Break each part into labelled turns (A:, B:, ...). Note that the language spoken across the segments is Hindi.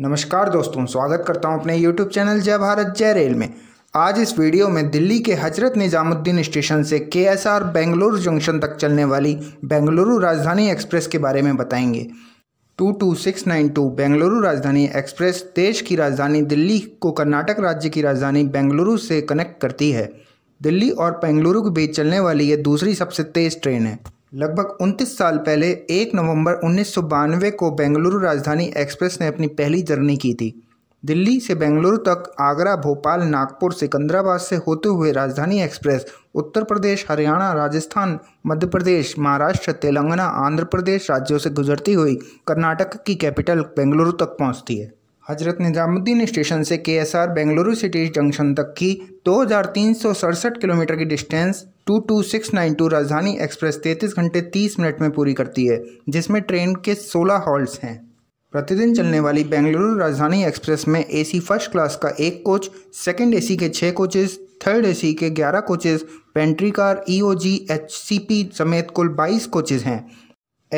A: नमस्कार दोस्तों स्वागत करता हूं अपने यूट्यूब चैनल जय भारत जय रेल में आज इस वीडियो में दिल्ली के हजरत निज़ामुद्दीन स्टेशन से K S R Bengaluru junction तक चलने वाली बेंगलुरु राजधानी एक्सप्रेस के बारे में बताएंगे 22692 बेंगलुरु राजधानी एक्सप्रेस देश की राजधानी दिल्ली को कर्नाटक राज्य की राजधानी बेंगलुरु से कनेक्ट करती है दिल्ली और बेंगलुरु के बीच चलने वाली यह दूसरी सबसे तेज़ ट्रेन है लगभग 29 साल पहले 1 नवंबर उन्नीस को बेंगलुरु राजधानी एक्सप्रेस ने अपनी पहली जर्नी की थी दिल्ली से बेंगलुरु तक आगरा भोपाल नागपुर सिकंदराबाद से होते हुए राजधानी एक्सप्रेस उत्तर प्रदेश हरियाणा राजस्थान मध्य प्रदेश महाराष्ट्र तेलंगाना आंध्र प्रदेश राज्यों से गुजरती हुई कर्नाटक की कैपिटल बेंगलुरु तक पहुंचती है हजरत निज़ामुद्दीन स्टेशन से K S R Bengaluru city junction तक की दो हज़ार तीन सौ सड़सठ किलोमीटर की distance two two six nine two Rajdhani express तैंतीस घंटे तीस मिनट में पूरी करती है जिसमें ट्रेन के सोलह हॉल्ट हैं प्रतिदिन चलने वाली बेंगलुरु राजधानी एक्सप्रेस में एसी फर्स्ट क्लास का एक कोच सेकंड एसी के छः कोचेस थर्ड एसी के ग्यारह coaches pantry car EOG e HCP समेत कुल बाईस कोचेज हैं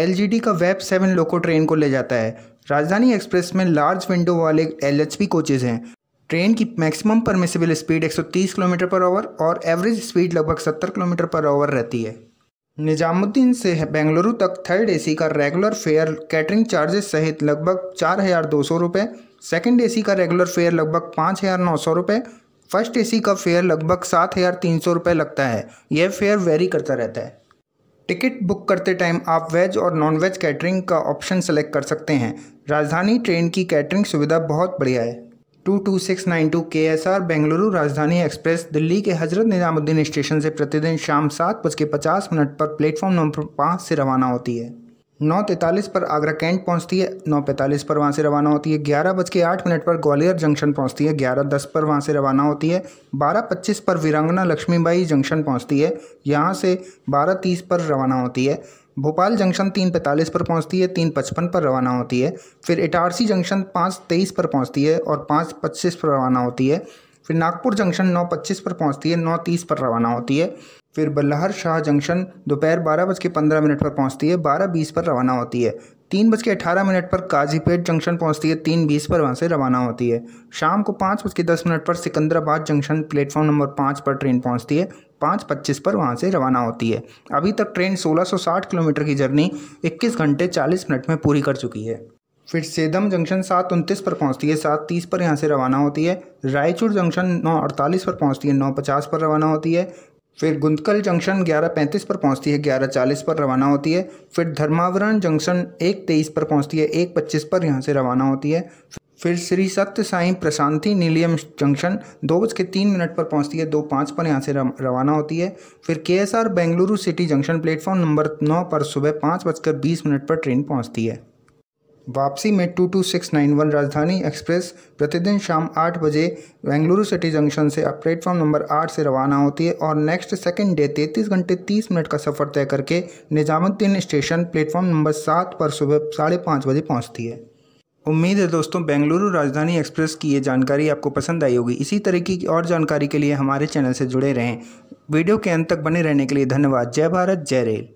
A: एलजीडी का वेब सेवन लोको ट्रेन को ले जाता है राजधानी एक्सप्रेस में लार्ज विंडो वाले एल एच पी कोचेज़ हैं ट्रेन की maximum permissible speed 130 kilometre per hour और एवरेज स्पीड लगभग 70 किलोमीटर पर आवर रहती है निजामुद्दीन से बेंगलुरु तक थर्ड एसी का रेगुलर फेयर कैटरिंग चार्जेस सहित लगभग चार हज़ार दो सौ रुपये सेकेंड ए का रेगुलर फेयर लगभग पाँच हज़ार नौ सौ रुपये फर्स्ट ए का फेयर लगभग सात हज़ार तीन सौ रुपये लगता है यह फेयर वेरी करता रहता है टिकट बुक करते टाइम आप वेज और नॉन वेज कैटरिंग का ऑप्शन सेलेक्ट कर सकते हैं राजधानी ट्रेन की कैटरिंग सुविधा बहुत बढ़िया है two two six nine two K S R Bengaluru Rajdhani express Delhi के हजरत निजामुद्दीन स्टेशन से प्रतिदिन शाम सात बज के पचास मिनट पर प्लेटफॉर्म नंबर पाँच से रवाना होती है नौ तैंतालीस पर आगरा कैंट पहुंचती है नौ पैंतालीस पर वहाँ से रवाना होती है ग्यारह बज के आठ मिनट पर ग्वालियर जंक्शन पहुंचती है ग्यारह दस पर वहाँ से रवाना होती है बारह पच्चीस पर वीरांगना लक्ष्मीबाई जंक्शन पहुंचती है यहाँ से बारह तीस पर रवाना होती है भोपाल जंक्शन तीन पैंतालीस पर पहुंचती है तीन पचपन पर रवाना होती है फिर इटारसी जंक्शन पाँच तेईस पर पहुंचती है और पाँच पच्चीस पर रवाना होती है फिर नागपुर जंक्शन 9:25 पर पहुंचती है 9:30 पर रवाना होती है फिर बल्लहर शाह जंक्शन दोपहर बारह बज के पंद्रह मिनट पर पहुंचती है बारह बीस पर रवाना होती है तीन बज के अठारह मिनट पर काजीपेट जंक्शन पहुंचती है तीन बीस पर वहां से रवाना होती है शाम को पाँच बज के दस मिनट पर सिकंदराबाद जंक्शन प्लेटफॉर्म नंबर पाँच पर ट्रेन पहुंचती है पाँच पच्चीस पर वहाँ से रवाना होती है अभी तक ट्रेन सोलह सौ साठ किलोमीटर की जर्नी इक्कीस घंटे चालीस मिनट में पूरी कर चुकी है फिर सेदम जंक्शन सात उनतीस पर पहुंचती है सात तीस पर यहाँ से रवाना होती है रायचूर जंक्शन नौ अड़तालीस पर पहुंचती है नौ पचास पर रवाना होती है फिर गुंदकल जंक्शन ग्यारह पैंतीस पर पहुंचती है ग्यारह चालीस पर रवाना होती है फिर धर्मावरण जंक्शन एक तेईस पर पहुंचती है एक पच्चीस पर यहाँ से रवाना होती है फिर श्री सत्य साई प्रशांति नीलियम जंक्शन दो बज के तीन मिनट पर पहुंचती है दो पाँच पर यहाँ से रवाना होती है फिर K S R Bengaluru city junction platform number नौ पर सुबह पाँच बजकर बीस मिनट पर ट्रेन पहुंचती है वापसी में 22691 राजधानी एक्सप्रेस प्रतिदिन शाम आठ बजे बेंगलुरु सिटी जंक्शन से अब प्लेटफॉर्म नंबर आठ से रवाना होती है और नेक्स्ट सेकेंड डे तैंतीस घंटे तीस मिनट का सफ़र तय करके निजामुद्दीन स्टेशन प्लेटफॉर्म नंबर सात पर सुबह साढ़े पाँच बजे पहुँचती है उम्मीद है दोस्तों बेंगलुरु राजधानी एक्सप्रेस की ये जानकारी आपको पसंद आई होगी इसी तरीके की और जानकारी के लिए हमारे चैनल से जुड़े रहें वीडियो के अंत तक बने रहने के लिए धन्यवाद जय भारत जय रेल